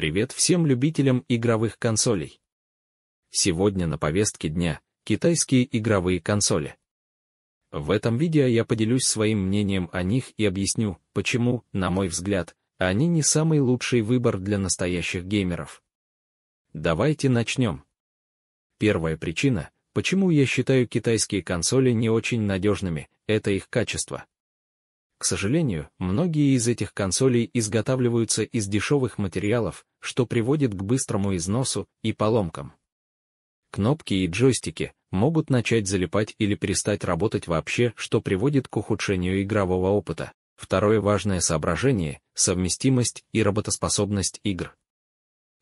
Привет всем любителям игровых консолей. Сегодня на повестке дня китайские игровые консоли. В этом видео я поделюсь своим мнением о них и объясню, почему, на мой взгляд, они не самый лучший выбор для настоящих геймеров. Давайте начнем. Первая причина, почему я считаю китайские консоли не очень надежными, это их качество. К сожалению, многие из этих консолей изготавливаются из дешевых материалов, что приводит к быстрому износу и поломкам. Кнопки и джойстики могут начать залипать или перестать работать вообще, что приводит к ухудшению игрового опыта. Второе важное соображение — совместимость и работоспособность игр.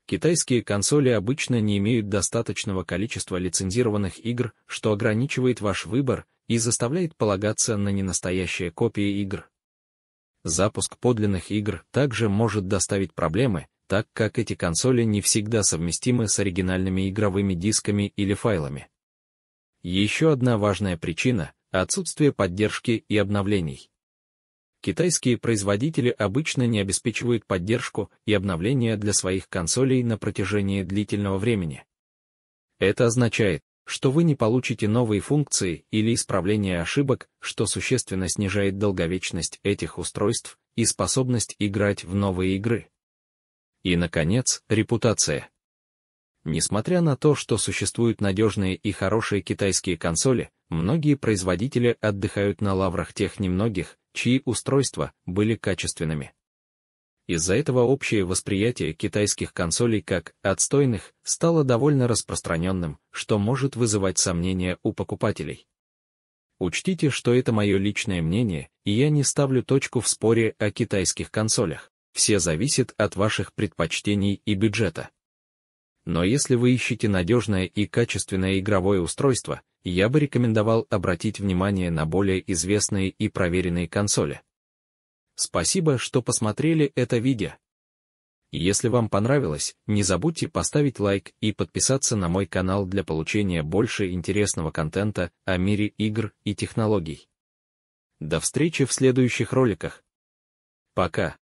Китайские консоли обычно не имеют достаточного количества лицензированных игр, что ограничивает ваш выбор и заставляет полагаться на ненастоящие копии игр. Запуск подлинных игр также может доставить проблемы, так как эти консоли не всегда совместимы с оригинальными игровыми дисками или файлами. Еще одна важная причина — отсутствие поддержки и обновлений. Китайские производители обычно не обеспечивают поддержку и обновления для своих консолей на протяжении длительного времени. Это означает, что вы не получите новые функции или исправление ошибок, что существенно снижает долговечность этих устройств и способность играть в новые игры. И, наконец, репутация. Несмотря на то, что существуют надежные и хорошие китайские консоли, многие производители отдыхают на лаврах тех немногих, чьи устройства были качественными. Из-за этого общее восприятие китайских консолей как «отстойных» стало довольно распространенным, что может вызывать сомнения у покупателей. Учтите, что это мое личное мнение, и я не ставлю точку в споре о китайских консолях. Все зависит от ваших предпочтений и бюджета. Но если вы ищете надежное и качественное игровое устройство, я бы рекомендовал обратить внимание на более известные и проверенные консоли. Спасибо, что посмотрели это видео. Если вам понравилось, не забудьте поставить лайк и подписаться на мой канал для получения больше интересного контента о мире игр и технологий. До встречи в следующих роликах. Пока.